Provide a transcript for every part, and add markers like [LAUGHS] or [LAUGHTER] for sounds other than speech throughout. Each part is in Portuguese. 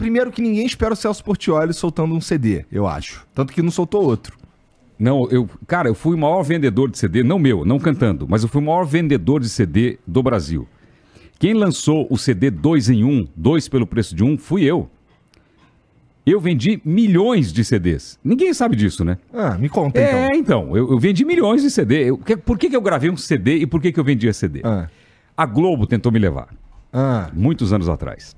primeiro que ninguém espera o Celso Portioli soltando um CD, eu acho. Tanto que não soltou outro. Não, eu, cara, eu fui o maior vendedor de CD, não meu, não cantando, mas eu fui o maior vendedor de CD do Brasil. Quem lançou o CD 2 em 1, um, 2 pelo preço de 1, um, fui eu. Eu vendi milhões de CDs. Ninguém sabe disso, né? Ah, me conta é, então. É, então, eu, eu vendi milhões de CD. Eu, que, por que, que eu gravei um CD e por que, que eu vendia CD? Ah. A Globo tentou me levar. Ah. Muitos anos atrás.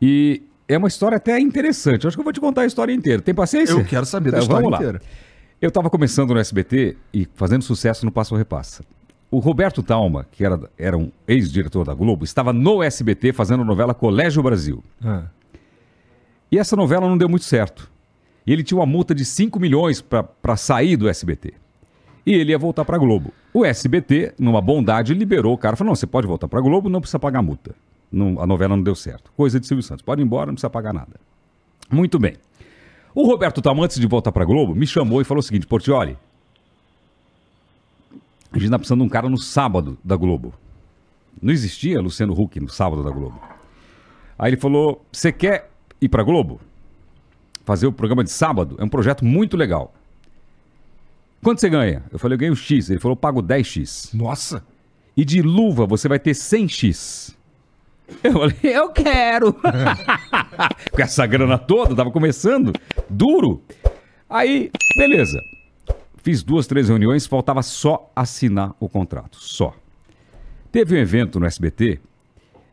E é uma história até interessante. acho que eu vou te contar a história inteira. Tem paciência? Eu quero saber da então, história inteira. Eu estava começando no SBT e fazendo sucesso no Passo Repassa. O Roberto Talma, que era, era um ex-diretor da Globo, estava no SBT fazendo a novela Colégio Brasil. Ah. E essa novela não deu muito certo. E ele tinha uma multa de 5 milhões para sair do SBT. E ele ia voltar para a Globo. O SBT, numa bondade, liberou o cara. Falou, não, você pode voltar para a Globo, não precisa pagar multa. Não, a novela não deu certo. Coisa de Silvio Santos. Pode ir embora, não precisa pagar nada. Muito bem. O Roberto Tam, antes de voltar para Globo, me chamou e falou o seguinte: Portioli, a gente está precisando de um cara no sábado da Globo. Não existia Luciano Huck no sábado da Globo. Aí ele falou: Você quer ir para Globo? Fazer o programa de sábado? É um projeto muito legal. Quanto você ganha? Eu falei: Eu ganho X. Ele falou: Pago 10X. Nossa! E de luva você vai ter 100X. Eu falei, eu quero. [LAUGHS] Com essa grana toda, tava começando, duro. Aí, beleza. Fiz duas, três reuniões, faltava só assinar o contrato, só. Teve um evento no SBT,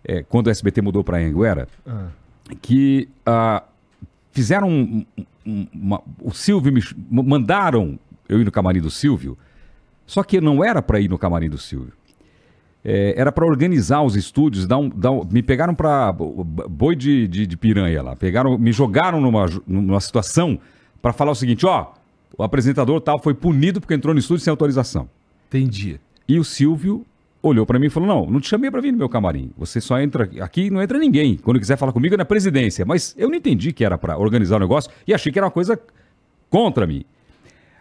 é, quando o SBT mudou para Anguera, ah. que ah, fizeram um, um, uma, o Silvio me, mandaram eu ir no camarim do Silvio, só que não era para ir no camarim do Silvio. É, era para organizar os estúdios, dar um, dar um, me pegaram para boi de, de, de, piranha lá, pegaram, me jogaram numa, numa situação para falar o seguinte, ó, o apresentador tal foi punido porque entrou no estúdio sem autorização. Entendi. E o Silvio olhou para mim e falou, não, não te chamei para vir no meu camarim, você só entra aqui não entra ninguém, quando quiser falar comigo é na presidência, mas eu não entendi que era para organizar o negócio e achei que era uma coisa contra mim.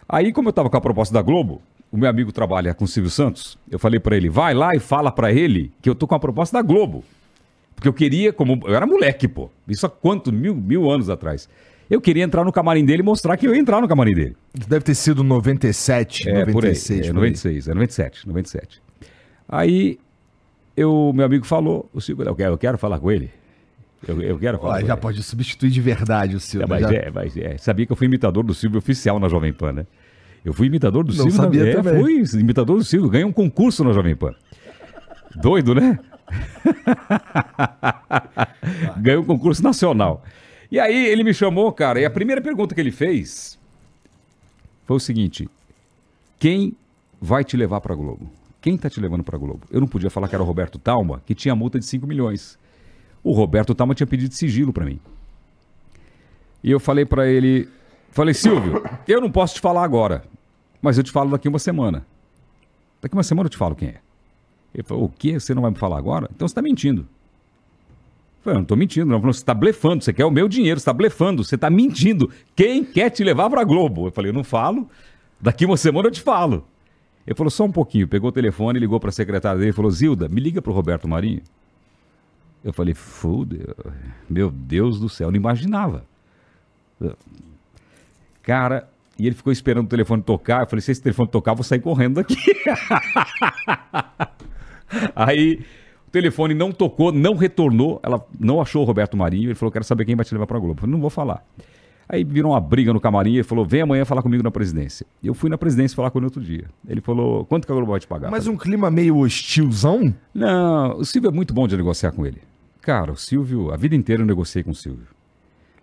Aí, como eu estava com a proposta da Globo, o meu amigo trabalha com o Silvio Santos, eu falei para ele, vai lá e fala para ele que eu tô com a proposta da Globo. Porque eu queria, como. Eu era moleque, pô. Isso há quanto? Mil, mil anos atrás. Eu queria entrar no camarim dele e mostrar que eu ia entrar no camarim dele. Deve ter sido 97, é, 96. Por aí, é, 96, é 97, 97. Aí eu, meu amigo falou, o Silvio, eu quero, eu quero falar com ele. Eu, eu quero falar. Olha, já ele. pode substituir de verdade o é, Silvio. É, mas, já... é, mas é. Sabia que eu fui imitador do Silvio oficial na Jovem Pan, né? Eu fui imitador do Não Silvio. Sabia na... também. É, fui imitador do Silvio. Ganhei um concurso na Jovem Pan. Doido, né? [LAUGHS] Ganhei um concurso nacional. E aí ele me chamou, cara, e a primeira pergunta que ele fez foi o seguinte: quem vai te levar para Globo? Quem tá te levando para Globo? Eu não podia falar que era o Roberto Talma, que tinha multa de 5 milhões. O Roberto Talma tinha pedido sigilo para mim. E eu falei para ele, falei Silvio, eu não posso te falar agora, mas eu te falo daqui uma semana. Daqui uma semana eu te falo quem é. Ele falou, o quê? Você não vai me falar agora? Então você está mentindo. Eu falei, eu não estou mentindo. Não. você está blefando, você quer o meu dinheiro, você está blefando, você está mentindo. Quem quer te levar para a Globo? Eu falei, eu não falo. Daqui uma semana eu te falo. Ele falou, só um pouquinho. Pegou o telefone, ligou para a secretária dele e falou, Zilda, me liga para o Roberto Marinho. Eu falei, fudeu. Meu Deus do céu, eu não imaginava. Cara, e ele ficou esperando o telefone tocar. Eu falei: se esse telefone tocar, eu vou sair correndo daqui. [LAUGHS] Aí o telefone não tocou, não retornou. Ela não achou o Roberto Marinho. Ele falou: quero saber quem vai te levar para Globo. Eu falei: não vou falar. Aí virou uma briga no camarim. Ele falou: vem amanhã falar comigo na presidência. Eu fui na presidência falar com ele outro dia. Ele falou: quanto que a Globo vai te pagar? Mas um clima meio hostilzão? Não, o Silvio é muito bom de negociar com ele. Cara, o Silvio, a vida inteira eu negociei com o Silvio.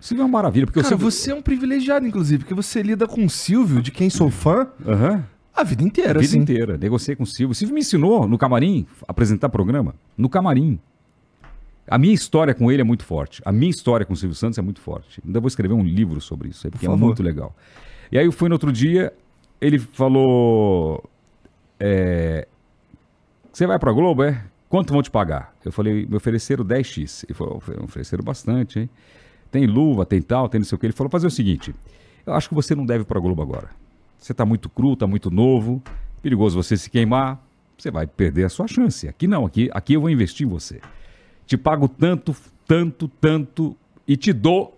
Silvio é uma maravilha. Porque Cara, você... você é um privilegiado, inclusive, porque você lida com o Silvio, de quem sou fã. Uhum. A vida inteira, A vida assim. inteira. Negociei com o Silvio. O Silvio me ensinou no camarim apresentar programa. No camarim. A minha história com ele é muito forte. A minha história com o Silvio Santos é muito forte. Ainda vou escrever um livro sobre isso, porque é muito legal. E aí eu fui no outro dia, ele falou: é, Você vai pra Globo, é? Quanto vão te pagar? Eu falei: Me ofereceram 10x. Ele falou: Ofereceram bastante, hein? tem luva, tem tal, tem não sei o que. Ele falou: fazer o seguinte, eu acho que você não deve para a Globo agora. Você está muito cru, está muito novo, perigoso você se queimar, você vai perder a sua chance. Aqui não, aqui, aqui eu vou investir em você. Te pago tanto, tanto, tanto e te dou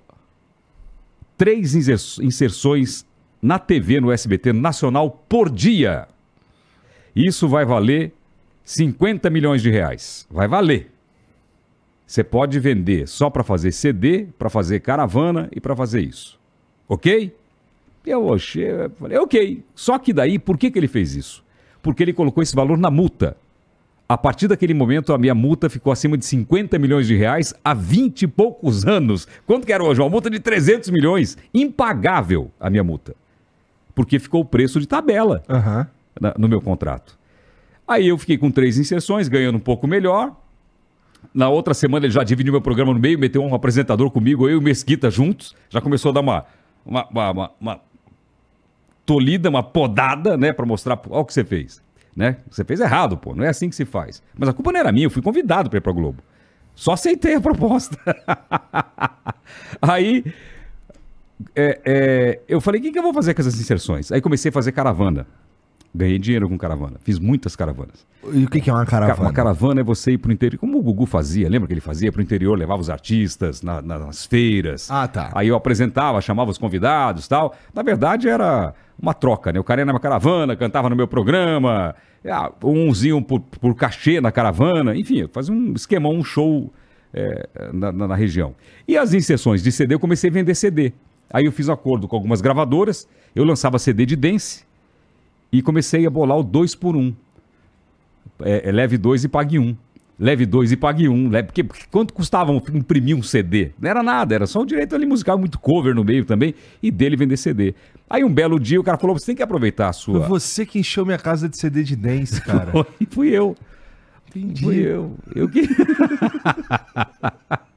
três inserções na TV, no SBT Nacional por dia. Isso vai valer 50 milhões de reais. Vai valer. Você pode vender só para fazer CD, para fazer caravana e para fazer isso. Ok? Eu achei, falei, ok. Só que daí, por que, que ele fez isso? Porque ele colocou esse valor na multa. A partir daquele momento, a minha multa ficou acima de 50 milhões de reais há 20 e poucos anos. Quanto que era hoje? Uma multa de 300 milhões. Impagável a minha multa. Porque ficou o preço de tabela uhum. na, no meu contrato. Aí eu fiquei com três inserções, ganhando um pouco melhor, na outra semana ele já dividiu meu programa no meio, meteu um apresentador comigo, eu e o Mesquita juntos. Já começou a dar uma, uma, uma, uma, uma tolida, uma podada, né? Pra mostrar, olha o que você fez. Né? Você fez errado, pô. Não é assim que se faz. Mas a culpa não era minha, eu fui convidado para ir pra Globo. Só aceitei a proposta. [LAUGHS] Aí é, é, eu falei, o que, que eu vou fazer com essas inserções? Aí comecei a fazer caravana. Ganhei dinheiro com caravana. Fiz muitas caravanas. E o que, é uma caravana? Uma caravana é você ir para o interior. Como o Gugu fazia, lembra que ele fazia para o interior, levava os artistas na, nas feiras. Ah, tá. Aí eu apresentava, chamava os convidados tal. Na verdade, era uma troca, né? O cara ia na caravana, cantava no meu programa, ah, umzinho por, por cachê na caravana, enfim, fazia um esquemão, um show é, na, na, na região. E as inserções de CD, eu comecei a vender CD. Aí eu fiz um acordo com algumas gravadoras, eu lançava CD de dance e comecei a bolar o dois por um. É, é, leve dois e pague um. Leve dois e pague um. porque, porque quanto custava imprimir um CD? Não era nada, era só o direito ali musical, muito cover no meio também, e dele vender CD. Aí um belo dia o cara falou: você tem que aproveitar a sua. Foi você que encheu minha casa de CD de dance, [LAUGHS] cara. Foi, fui eu. Entendi. Fui eu. Eu que. [LAUGHS]